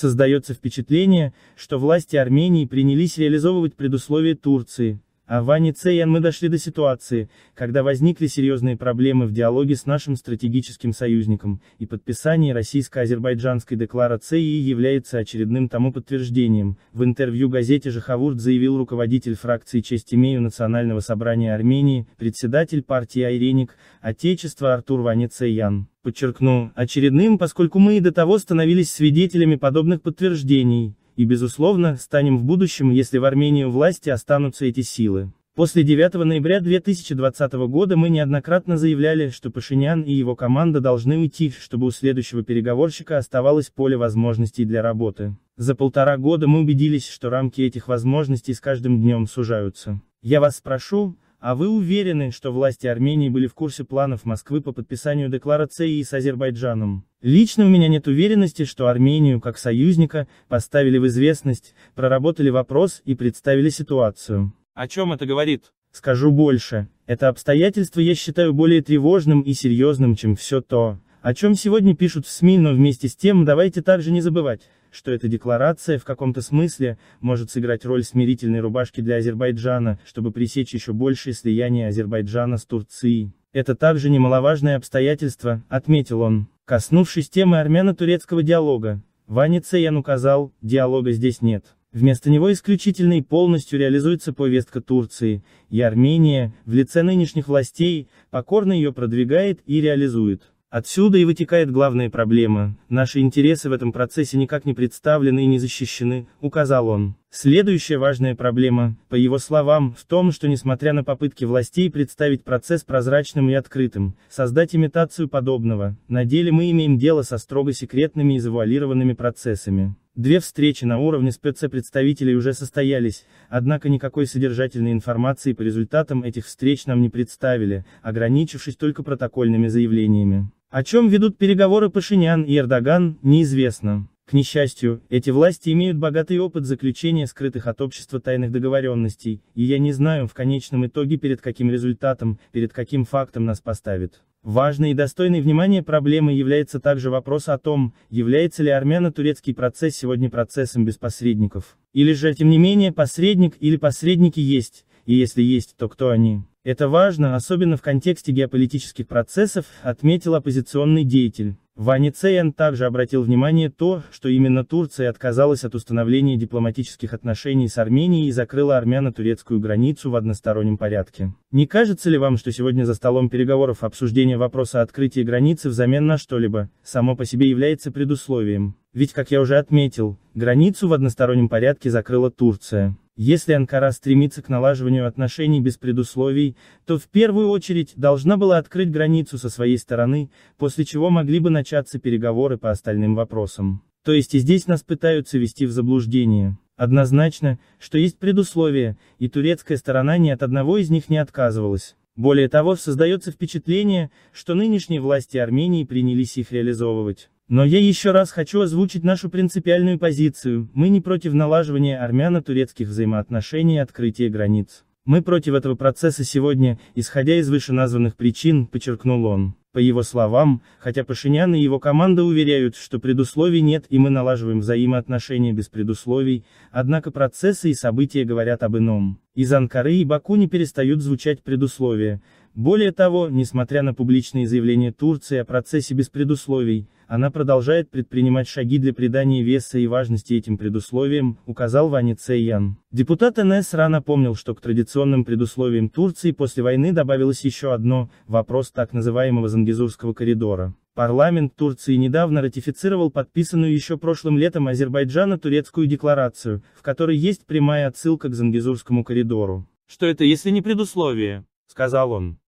Создается впечатление, что власти Армении принялись реализовывать предусловия Турции. А в Ани-Цейян мы дошли до ситуации, когда возникли серьезные проблемы в диалоге с нашим стратегическим союзником, и подписание российско-азербайджанской декларации является очередным тому подтверждением. В интервью газете «Жахавурт» заявил руководитель фракции «Честь имею» Национального собрания Армении, председатель партии «Айреник», отечество Артур Ваницеян подчеркну, очередным, поскольку мы и до того становились свидетелями подобных подтверждений, и безусловно, станем в будущем, если в Армении власти останутся эти силы. После 9 ноября 2020 года мы неоднократно заявляли, что Пашинян и его команда должны уйти, чтобы у следующего переговорщика оставалось поле возможностей для работы. За полтора года мы убедились, что рамки этих возможностей с каждым днем сужаются. Я вас спрошу, а вы уверены, что власти Армении были в курсе планов Москвы по подписанию декларации с Азербайджаном? Лично у меня нет уверенности, что Армению как союзника поставили в известность, проработали вопрос и представили ситуацию. О чем это говорит? Скажу больше. Это обстоятельство я считаю более тревожным и серьезным, чем все то, о чем сегодня пишут в СМИ, но вместе с тем давайте также не забывать, что эта декларация в каком-то смысле может сыграть роль смирительной рубашки для Азербайджана, чтобы пресечь еще большее слияние Азербайджана с Турцией. Это также немаловажное обстоятельство, отметил он. Коснувшись темы армяно-турецкого диалога, Ваня Цаян указал, диалога здесь нет. Вместо него исключительно и полностью реализуется повестка Турции, и Армения, в лице нынешних властей, покорно ее продвигает и реализует. Отсюда и вытекает главная проблема, наши интересы в этом процессе никак не представлены и не защищены, указал он. Следующая важная проблема, по его словам, в том, что несмотря на попытки властей представить процесс прозрачным и открытым, создать имитацию подобного, на деле мы имеем дело со строго секретными и завуалированными процессами. Две встречи на уровне спецпредставителей уже состоялись, однако никакой содержательной информации по результатам этих встреч нам не представили, ограничившись только протокольными заявлениями. О чем ведут переговоры Пашинян и Эрдоган, неизвестно. К несчастью, эти власти имеют богатый опыт заключения скрытых от общества тайных договоренностей, и я не знаю в конечном итоге перед каким результатом, перед каким фактом нас поставят. Важной и достойной внимания проблемой является также вопрос о том, является ли армяно-турецкий процесс сегодня процессом без посредников. Или же, тем не менее, посредник или посредники есть, и если есть, то кто они? Это важно, особенно в контексте геополитических процессов, отметил оппозиционный деятель. Ваня Цейн также обратил внимание то, что именно Турция отказалась от установления дипломатических отношений с Арменией и закрыла армяно-турецкую границу в одностороннем порядке. Не кажется ли вам, что сегодня за столом переговоров обсуждение вопроса открытия границы взамен на что-либо, само по себе является предусловием? Ведь, как я уже отметил, границу в одностороннем порядке закрыла Турция. Если Анкара стремится к налаживанию отношений без предусловий, то в первую очередь должна была открыть границу со своей стороны, после чего могли бы начаться переговоры по остальным вопросам. То есть и здесь нас пытаются вести в заблуждение. Однозначно, что есть предусловия, и турецкая сторона ни от одного из них не отказывалась. Более того, создается впечатление, что нынешние власти Армении принялись их реализовывать. Но я еще раз хочу озвучить нашу принципиальную позицию, мы не против налаживания армяно-турецких взаимоотношений и открытия границ. Мы против этого процесса сегодня, исходя из вышеназванных причин, подчеркнул он. По его словам, хотя Пашинян и его команда уверяют, что предусловий нет и мы налаживаем взаимоотношения без предусловий, однако процессы и события говорят об ином. Из Анкары и Баку не перестают звучать предусловия, более того, несмотря на публичные заявления Турции о процессе без предусловий, она продолжает предпринимать шаги для придания веса и важности этим предусловиям, указал Вани Цейян. Депутат НС рано помнил, что к традиционным предусловиям Турции после войны добавилось еще одно – вопрос так называемого Зангизурского коридора. Парламент Турции недавно ратифицировал подписанную еще прошлым летом Азербайджана турецкую декларацию, в которой есть прямая отсылка к Зангизурскому коридору. Что это если не предусловие? — сказал он.